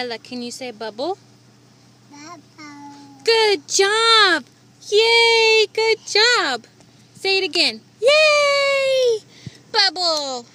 Ella, can you say bubble? Bubble. Good job! Yay! Good job! Say it again. Yay! Bubble!